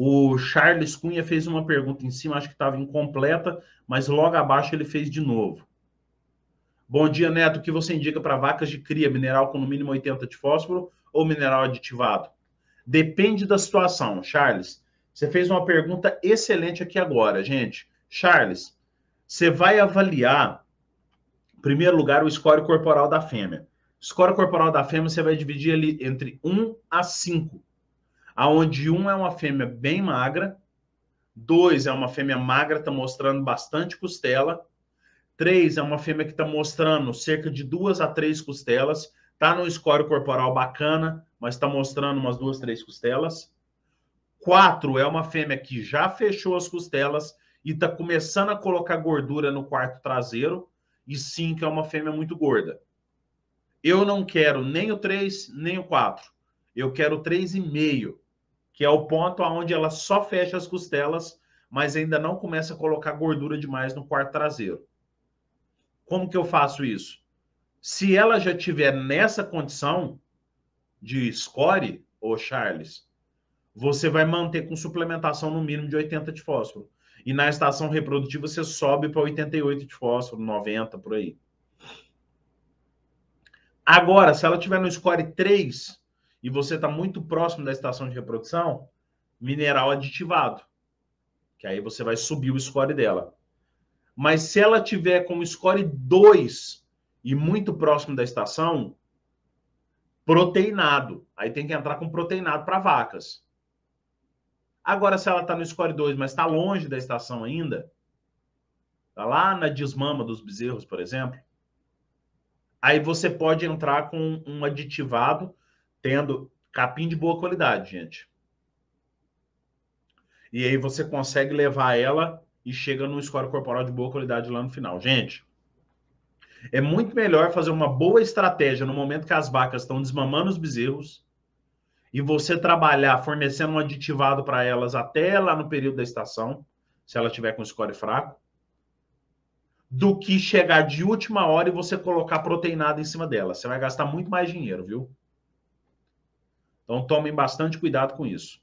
O Charles Cunha fez uma pergunta em cima, acho que estava incompleta, mas logo abaixo ele fez de novo. Bom dia, Neto. O que você indica para vacas de cria? Mineral com no mínimo 80 de fósforo ou mineral aditivado? Depende da situação, Charles. Você fez uma pergunta excelente aqui agora, gente. Charles, você vai avaliar, em primeiro lugar, o score corporal da fêmea. Score corporal da fêmea você vai dividir ali entre 1 a 5 aonde um é uma fêmea bem magra, dois é uma fêmea magra, está mostrando bastante costela, três é uma fêmea que está mostrando cerca de duas a três costelas, está no score corporal bacana, mas está mostrando umas duas, três costelas. Quatro é uma fêmea que já fechou as costelas e está começando a colocar gordura no quarto traseiro. E cinco é uma fêmea muito gorda. Eu não quero nem o 3, nem o 4. Eu quero o 3,5 que é o ponto onde ela só fecha as costelas, mas ainda não começa a colocar gordura demais no quarto traseiro. Como que eu faço isso? Se ela já tiver nessa condição de score, ô Charles, você vai manter com suplementação no mínimo de 80 de fósforo. E na estação reprodutiva você sobe para 88 de fósforo, 90 por aí. Agora, se ela tiver no score 3, e você está muito próximo da estação de reprodução, mineral aditivado, que aí você vai subir o score dela. Mas se ela tiver como score 2 e muito próximo da estação, proteinado. Aí tem que entrar com proteinado para vacas. Agora, se ela está no score 2, mas está longe da estação ainda, tá lá na desmama dos bezerros, por exemplo, aí você pode entrar com um aditivado tendo capim de boa qualidade, gente. E aí você consegue levar ela e chega num score corporal de boa qualidade lá no final. Gente, é muito melhor fazer uma boa estratégia no momento que as vacas estão desmamando os bezerros e você trabalhar fornecendo um aditivado para elas até lá no período da estação, se ela tiver com score fraco, do que chegar de última hora e você colocar proteinada em cima dela. Você vai gastar muito mais dinheiro, viu? Então tomem bastante cuidado com isso.